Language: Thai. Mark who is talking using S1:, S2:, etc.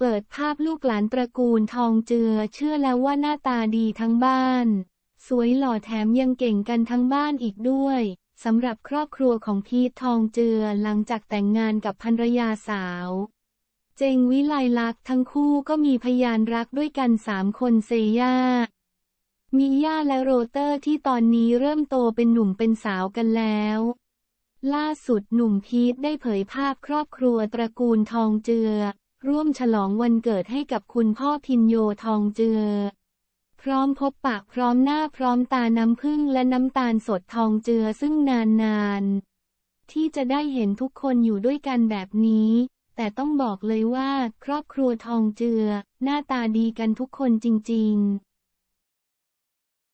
S1: เปิดภาพลูกหลานตระกูลทองเจือเชื่อแล้วว่าหน้าตาดีทั้งบ้าน สวยหล่อแถมยังเก่งกันทั้งบ้านอีกด้วยสำหรับครอบครัวของพีททองเจือหลังจากแต่งงานกับภรรยาสาว เจงวิไลลักษ์ทั้งคู่ก็มีพยานรักด้วยกันสามคนเซย่ามีย่าและโรเตอร์ที่ตอนนี้เริ่มโตเป็นหนุ่มเป็นสาวกันแล้ว ล่าสุดหนุ่มพีทได้เผยภาพครอบครัวตระกูลทองเจือร่วมฉลองวันเกิดให้กับคุณพ่อพินโยทองเจือพร้อมพบปากพร้อมหน้าพร้อมตาน้ำพึ่งและน้ำตาลสดทองเจือซึ่งนานๆที่จะได้เห็นทุกคนอยู่ด้วยกันแบบนี้ แต่ต้องบอกเลยว่าครอบครัวทองเจือหน้าตาดีกันทุกคนจริง ๆ